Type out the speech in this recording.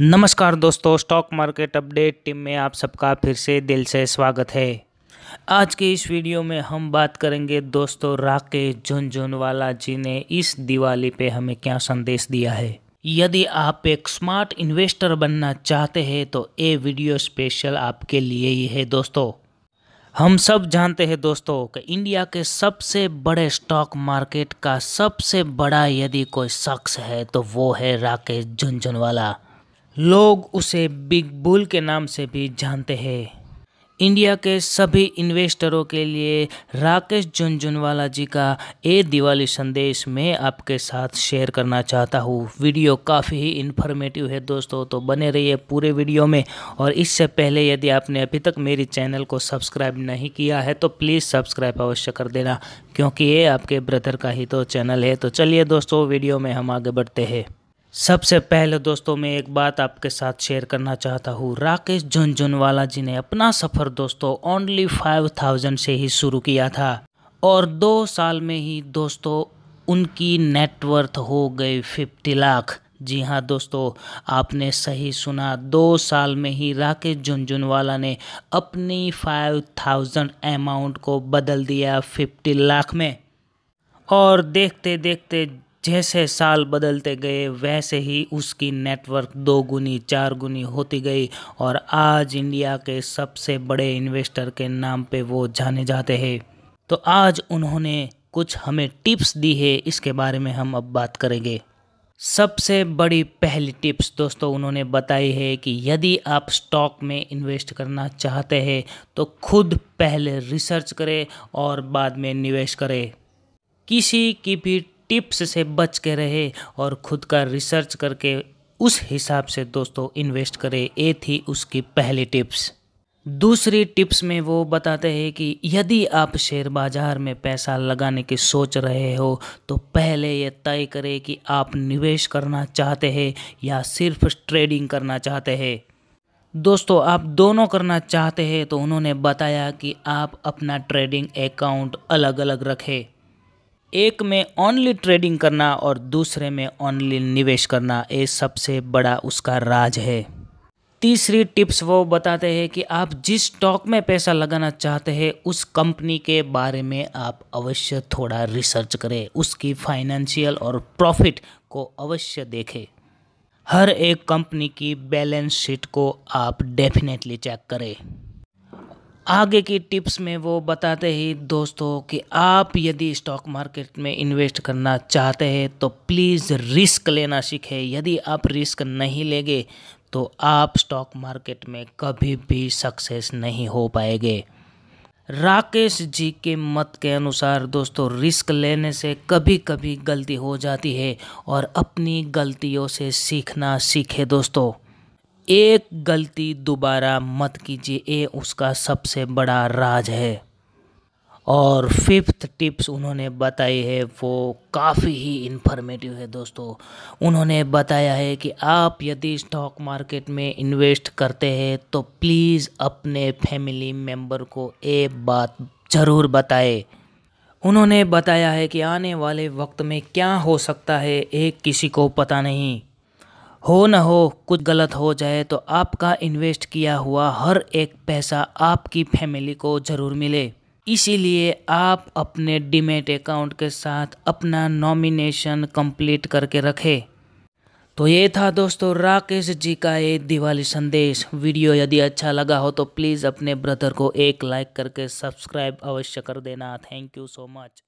नमस्कार दोस्तों stock market update team में आप सबका फिर से दिल से स्वागत है आज के इस वीडियो में हम बात करेंगे दोस्तों राकेश झुंझुनवाला जी ने इस दिवाली पे हमें क्या संदेश दिया है यदि आप एक स्मार्ट इन्वेस्टर बनना चाहते हैं तो ये वीडियो स्पेशल आपके लिए ही है दोस्तों हम सब जानते हैं दोस्तों कि इंडिया के सबसे बड़े स्टॉक मार्केट का सबसे बड़ा यदि कोई शख्स है तो वो है राकेश जुन लोग उसे बिग बुल के नाम से भी जानते हैं इंडिया के सभी इन्वेस्टरों के लिए राकेश झुंझुनवाला जी का ए दिवाली संदेश मैं आपके साथ शेयर करना चाहता हूँ वीडियो काफ़ी ही इन्फॉर्मेटिव है दोस्तों तो बने रहिए पूरे वीडियो में और इससे पहले यदि आपने अभी तक मेरी चैनल को सब्सक्राइब नहीं किया है तो प्लीज़ सब्सक्राइब अवश्य कर देना क्योंकि ये आपके ब्रदर का ही तो चैनल है तो चलिए दोस्तों वीडियो में हम आगे बढ़ते हैं सबसे पहले दोस्तों मैं एक बात आपके साथ शेयर करना चाहता हूँ राकेश झुंझुनवाला जी ने अपना सफ़र दोस्तों ओनली फाइव थाउजेंड से ही शुरू किया था और दो साल में ही दोस्तों उनकी नेटवर्थ हो गई फिफ्टी लाख जी हाँ दोस्तों आपने सही सुना दो साल में ही राकेश झुंझुनवाला ने अपनी फाइव थाउजेंड अमाउंट को बदल दिया फिफ्टी लाख में और देखते देखते जैसे साल बदलते गए वैसे ही उसकी नेटवर्क दो गुनी चार गुनी होती गई और आज इंडिया के सबसे बड़े इन्वेस्टर के नाम पे वो जाने जाते हैं तो आज उन्होंने कुछ हमें टिप्स दी है इसके बारे में हम अब बात करेंगे सबसे बड़ी पहली टिप्स दोस्तों उन्होंने बताई है कि यदि आप स्टॉक में इन्वेस्ट करना चाहते हैं तो खुद पहले रिसर्च करें और बाद में निवेश करें किसी की भी टिप्स से बच के रहे और खुद का रिसर्च करके उस हिसाब से दोस्तों इन्वेस्ट करें ये थी उसकी पहली टिप्स दूसरी टिप्स में वो बताते हैं कि यदि आप शेयर बाज़ार में पैसा लगाने की सोच रहे हो तो पहले ये तय करें कि आप निवेश करना चाहते हैं या सिर्फ ट्रेडिंग करना चाहते हैं दोस्तों आप दोनों करना चाहते हैं तो उन्होंने बताया कि आप अपना ट्रेडिंग अकाउंट अलग अलग रखें एक में ओनली ट्रेडिंग करना और दूसरे में ओनली निवेश करना ये सबसे बड़ा उसका राज है तीसरी टिप्स वो बताते हैं कि आप जिस स्टॉक में पैसा लगाना चाहते हैं उस कंपनी के बारे में आप अवश्य थोड़ा रिसर्च करें उसकी फाइनेंशियल और प्रॉफिट को अवश्य देखें हर एक कंपनी की बैलेंस शीट को आप डेफिनेटली चेक करें आगे की टिप्स में वो बताते ही दोस्तों कि आप यदि स्टॉक मार्केट में इन्वेस्ट करना चाहते हैं तो प्लीज़ रिस्क लेना सीखें यदि आप रिस्क नहीं लेंगे तो आप स्टॉक मार्केट में कभी भी सक्सेस नहीं हो पाएंगे राकेश जी के मत के अनुसार दोस्तों रिस्क लेने से कभी कभी गलती हो जाती है और अपनी गलतियों से सीखना सीखे दोस्तों एक गलती दोबारा मत कीजिए ये उसका सबसे बड़ा राज है और फिफ्थ टिप्स उन्होंने बताई है वो काफ़ी ही इन्फॉर्मेटिव है दोस्तों उन्होंने बताया है कि आप यदि स्टॉक मार्केट में इन्वेस्ट करते हैं तो प्लीज़ अपने फैमिली मेंबर को ये बात ज़रूर बताएं उन्होंने बताया है कि आने वाले वक्त में क्या हो सकता है एक किसी को पता नहीं हो न हो कुछ गलत हो जाए तो आपका इन्वेस्ट किया हुआ हर एक पैसा आपकी फैमिली को ज़रूर मिले इसीलिए आप अपने डिमेट अकाउंट के साथ अपना नॉमिनेशन कंप्लीट करके रखें तो ये था दोस्तों राकेश जी का ये दिवाली संदेश वीडियो यदि अच्छा लगा हो तो प्लीज़ अपने ब्रदर को एक लाइक करके सब्सक्राइब अवश्य कर देना थैंक यू सो मच